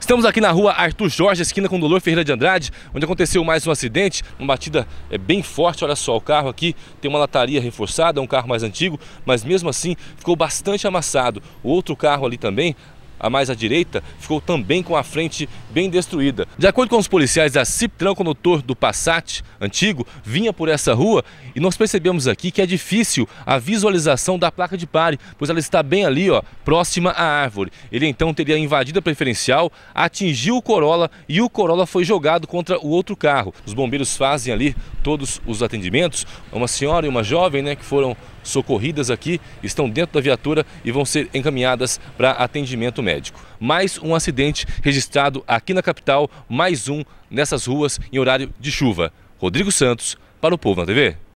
Estamos aqui na rua Arthur Jorge, esquina com Dolor Ferreira de Andrade, onde aconteceu mais um acidente, uma batida é, bem forte, olha só, o carro aqui tem uma lataria reforçada, é um carro mais antigo, mas mesmo assim ficou bastante amassado. O outro carro ali também, a mais à direita, ficou também com a frente bem destruída. De acordo com os policiais, a Ciptran, condutor do Passat antigo, vinha por essa rua e nós percebemos aqui que é difícil a visualização da placa de pare, pois ela está bem ali, ó, próxima à árvore. Ele então teria invadido a preferencial, atingiu o Corolla e o Corolla foi jogado contra o outro carro. Os bombeiros fazem ali todos os atendimentos, uma senhora e uma jovem, né, que foram socorridas aqui, estão dentro da viatura e vão ser encaminhadas para atendimento médico. Mais um acidente registrado aqui na capital, mais um nessas ruas em horário de chuva. Rodrigo Santos, para o Povo na TV.